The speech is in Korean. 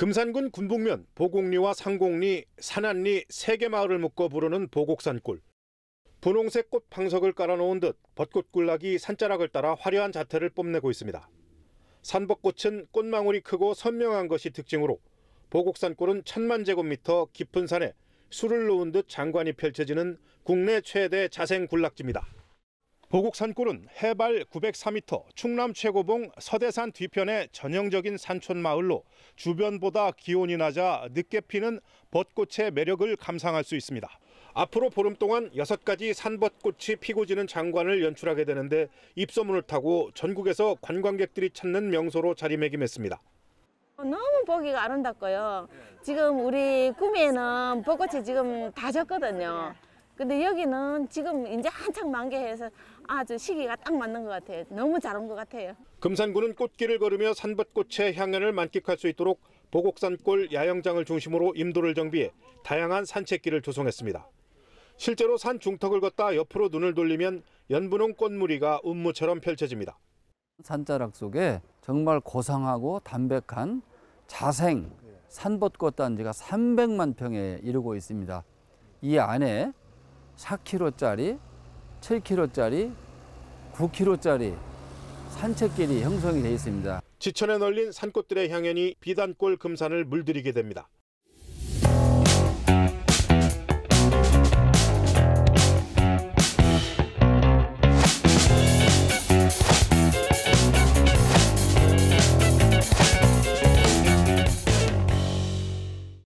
금산군 군북면 보곡리와 상곡리, 산안리 세 개 마을을 묶어 부르는 보곡산골. 분홍색 꽃 방석을 깔아놓은 듯 벚꽃 군락이 산자락을 따라 화려한 자태를 뽐내고 있습니다. 산벚꽃은 꽃망울이 크고 선명한 것이 특징으로 보곡산골은 천만 제곱미터 깊은 산에 술을 놓은 듯 장관이 펼쳐지는 국내 최대 자생 군락지입니다. 보곡산골은 해발 904m, 충남 최고봉 서대산 뒤편의 전형적인 산촌 마을로 주변보다 기온이 낮아 늦게 피는 벚꽃의 매력을 감상할 수 있습니다. 앞으로 보름 동안 6가지 산벚꽃이 피고 지는 장관을 연출하게 되는데 입소문을 타고 전국에서 관광객들이 찾는 명소로 자리매김했습니다. 너무 보기가 아름답고요. 지금 우리 구미에는 벚꽃이 지금 다 졌거든요. 근데 여기는 지금 이제 한창 만개해서 아주 시기가 딱 맞는 것 같아요. 너무 잘 온 것 같아요. 금산군은 꽃길을 걸으며 산벚꽃의 향연을 만끽할 수 있도록 보곡산골 야영장을 중심으로 임도를 정비해 다양한 산책길을 조성했습니다. 실제로 산 중턱을 걷다 옆으로 눈을 돌리면 연분홍 꽃무리가 음무처럼 펼쳐집니다. 산자락 속에 정말 고상하고 담백한 자생 산벚꽃 단지가 300만 평에 이르고 있습니다. 이 안에 4km짜리, 7km짜리, 9km짜리 산책길이 형성이 되어 있습니다. 지천에 널린 산꽃들의 향연이 비단골 금산을 물들이게 됩니다.